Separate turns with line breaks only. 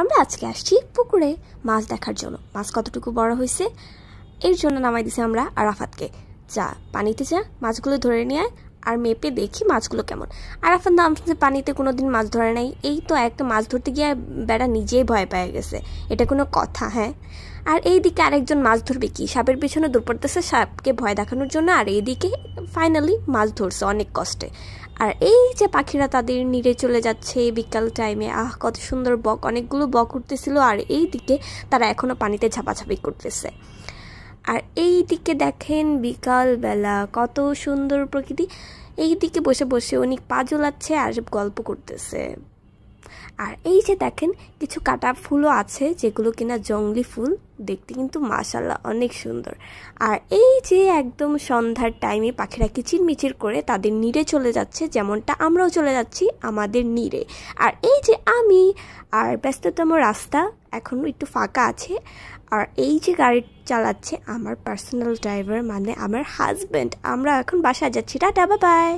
আমরা আজকে আসছি পুকুরে মাছ দেখার জন্য মাছ কতটুকু বড় হয়েছে এর জন্য নামাই দিছি আমরা আরাফাতকে যা পানিতে যা মাছগুলো ধরে নিয়ে আর মেপে দেখি মাছগুলো কেমন আর এখন দাম শুনছে পানিতে কোনো দিন মাছ ধরে নাই এই তো একটা মাছ ধরতে গিয়ে বেড়া নিজেই ভয় পেয়ে গেছে এটা কোনো কথা হ্যাঁ আর এই দিকে আরেকজন মাছ ধরবে কি সাপের পিছনে দুপড়তেছে সাপকে ভয় দেখানোর জন্য আর এইদিকে ফাইনালি মাছ ধরছে অনেক কষ্টে আর এই যে পাখিরা তাদের নিড়ে চলে যাচ্ছে বিকাল টাইমে আহ কত সুন্দর বক অনেকগুলো বক উঠতেছিল আর এই দিকে তারা এখনও পানিতে ঝাপাঝাপি করতেছে আর এই দিকে দেখেন বিকালবেলা কত সুন্দর প্রকৃতি এই দিকে বসে বসে উনি পা জোলাচ্ছে আর গল্প করতেছে আর এই যে দেখেন কিছু কাটা ফুলও আছে যেগুলো কিনা জঙ্গলি ফুল দেখতে কিন্তু মাসাল্লা অনেক সুন্দর আর এই যে একদম সন্ধ্যার টাইমে পাখিরা কিচিরমিচির করে তাদের নীড়ে চলে যাচ্ছে যেমনটা আমরাও চলে যাচ্ছি আমাদের নীড়ে আর এই যে আমি আর ব্যস্ততম রাস্তা এখনও একটু ফাঁকা আছে আর এই যে গাড়ি চালাচ্ছে আমার পার্সোনাল ড্রাইভার মানে আমার হাজব্যান্ড আমরা এখন বাসা যাচ্ছি টাটা বা বাই